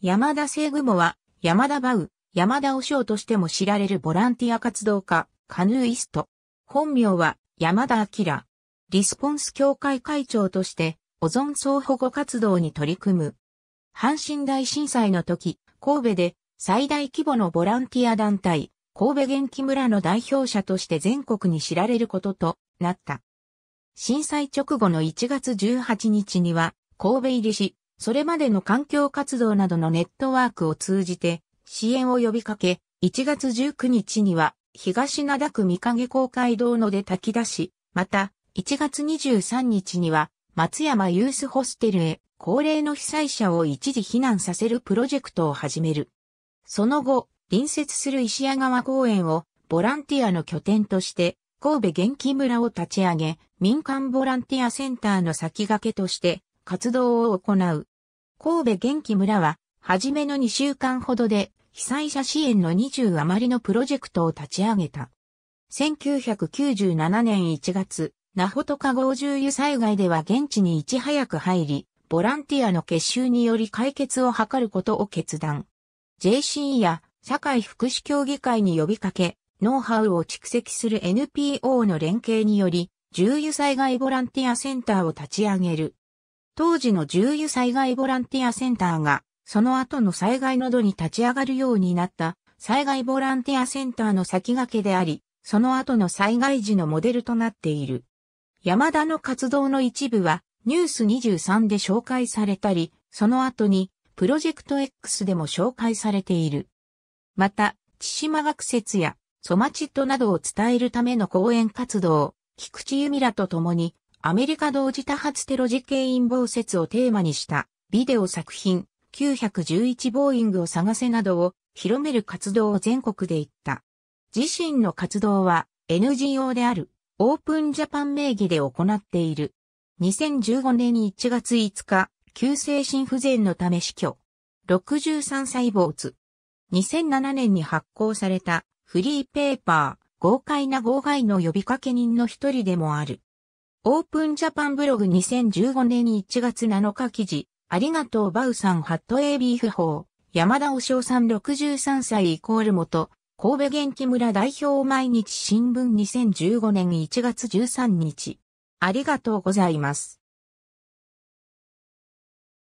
山田聖雲は、山田バウ、山田和尚としても知られるボランティア活動家、カヌーイスト。本名は、山田明。リスポンス協会会長として、保存総保護活動に取り組む。阪神大震災の時、神戸で最大規模のボランティア団体、神戸元気村の代表者として全国に知られることとなった。震災直後の1月18日には、神戸入りし、それまでの環境活動などのネットワークを通じて支援を呼びかけ、1月19日には東灘区三影公会堂ので炊き出し、また1月23日には松山ユースホステルへ高齢の被災者を一時避難させるプロジェクトを始める。その後、隣接する石屋川公園をボランティアの拠点として神戸元気村を立ち上げ、民間ボランティアセンターの先駆けとして活動を行う。神戸元気村は、はじめの2週間ほどで、被災者支援の20余りのプロジェクトを立ち上げた。1997年1月、那穂とカ合重油災害では現地にいち早く入り、ボランティアの結集により解決を図ることを決断。JC や社会福祉協議会に呼びかけ、ノウハウを蓄積する NPO の連携により、重油災害ボランティアセンターを立ち上げる。当時の重油災害ボランティアセンターが、その後の災害の度に立ち上がるようになった災害ボランティアセンターの先駆けであり、その後の災害時のモデルとなっている。山田の活動の一部は、ニュース23で紹介されたり、その後に、プロジェクト X でも紹介されている。また、千島学説や、ソマチットなどを伝えるための講演活動、菊池由美らと共に、アメリカ同時多発テロ事件陰謀説をテーマにしたビデオ作品911ボーイングを探せなどを広める活動を全国で行った。自身の活動は NGO であるオープンジャパン名義で行っている。2015年1月5日、急性心不全のため死去。63歳没。2007年に発行されたフリーペーパー、豪快な号外の呼びかけ人の一人でもある。オープンジャパンブログ2015年1月7日記事、ありがとうバウさんハット AB 不法、山田おしさん63歳イコール元、神戸元気村代表毎日新聞2015年1月13日。ありがとうございます。